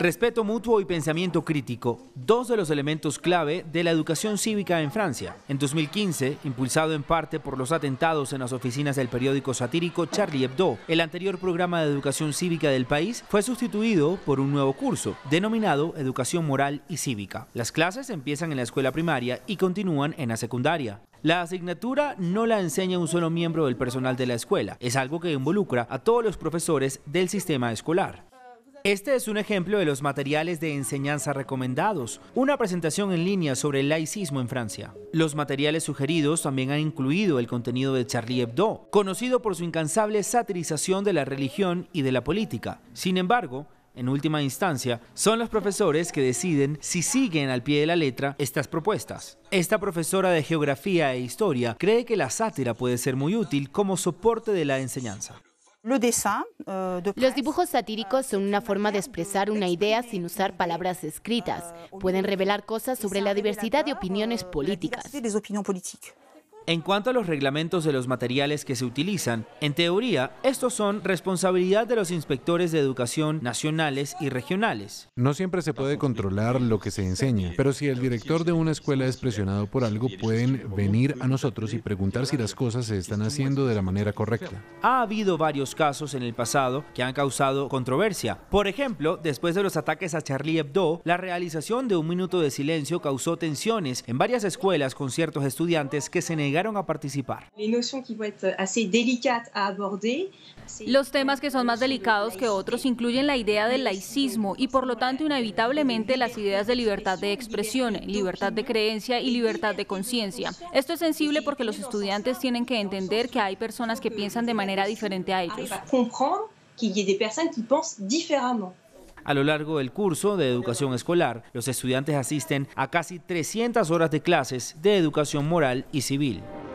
Respeto mutuo y pensamiento crítico, dos de los elementos clave de la educación cívica en Francia. En 2015, impulsado en parte por los atentados en las oficinas del periódico satírico Charlie Hebdo, el anterior programa de educación cívica del país fue sustituido por un nuevo curso, denominado Educación Moral y Cívica. Las clases empiezan en la escuela primaria y continúan en la secundaria. La asignatura no la enseña un solo miembro del personal de la escuela, es algo que involucra a todos los profesores del sistema escolar. Este es un ejemplo de los materiales de enseñanza recomendados, una presentación en línea sobre el laicismo en Francia. Los materiales sugeridos también han incluido el contenido de Charlie Hebdo, conocido por su incansable satirización de la religión y de la política. Sin embargo, en última instancia, son los profesores que deciden si siguen al pie de la letra estas propuestas. Esta profesora de geografía e historia cree que la sátira puede ser muy útil como soporte de la enseñanza. Euh, Los dibujos satíricos son una forma de expresar una idea sin usar palabras escritas. Euh, Pueden revelar cosas sobre la diversidad de opiniones euh, políticas. En cuanto a los reglamentos de los materiales que se utilizan, en teoría, estos son responsabilidad de los inspectores de educación nacionales y regionales. No siempre se puede controlar lo que se enseña, pero si el director de una escuela es presionado por algo, pueden venir a nosotros y preguntar si las cosas se están haciendo de la manera correcta. Ha habido varios casos en el pasado que han causado controversia. Por ejemplo, después de los ataques a Charlie Hebdo, la realización de un minuto de silencio causó tensiones en varias escuelas con ciertos estudiantes que se negaron a participar. Los temas que son más delicados que otros incluyen la idea del laicismo y por lo tanto inevitablemente las ideas de libertad de expresión, libertad de creencia y libertad de conciencia. Esto es sensible porque los estudiantes tienen que entender que hay personas que piensan de manera diferente a ellos. A lo largo del curso de educación escolar, los estudiantes asisten a casi 300 horas de clases de educación moral y civil.